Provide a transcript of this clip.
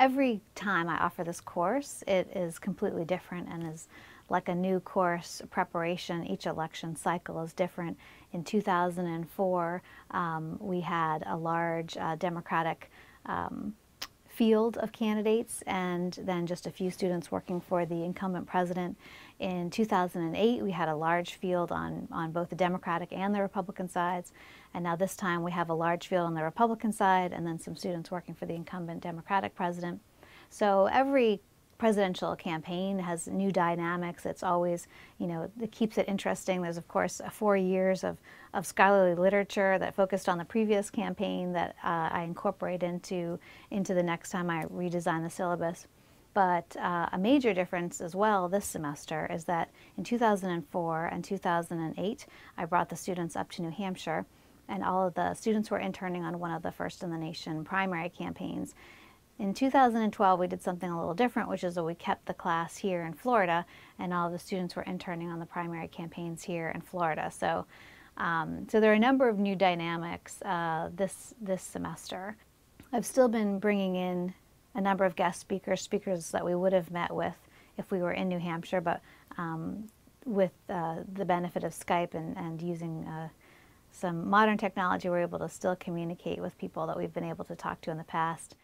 every time I offer this course, it is completely different and is like a new course preparation. Each election cycle is different. In 2004, um, we had a large uh, Democratic um, field of candidates and then just a few students working for the incumbent president. In 2008, we had a large field on, on both the Democratic and the Republican sides. And now this time we have a large field on the Republican side and then some students working for the incumbent Democratic president. So every presidential campaign has new dynamics. It's always, you know, it keeps it interesting. There's, of course, uh, four years of, of scholarly literature that focused on the previous campaign that uh, I incorporate into, into the next time I redesign the syllabus. But uh, a major difference as well this semester is that in 2004 and 2008, I brought the students up to New Hampshire and all of the students were interning on one of the First in the Nation primary campaigns. In 2012, we did something a little different, which is that we kept the class here in Florida, and all the students were interning on the primary campaigns here in Florida. So, um, so there are a number of new dynamics uh, this this semester. I've still been bringing in a number of guest speakers, speakers that we would have met with if we were in New Hampshire, but um, with uh, the benefit of Skype and, and using uh, some modern technology, we're able to still communicate with people that we've been able to talk to in the past.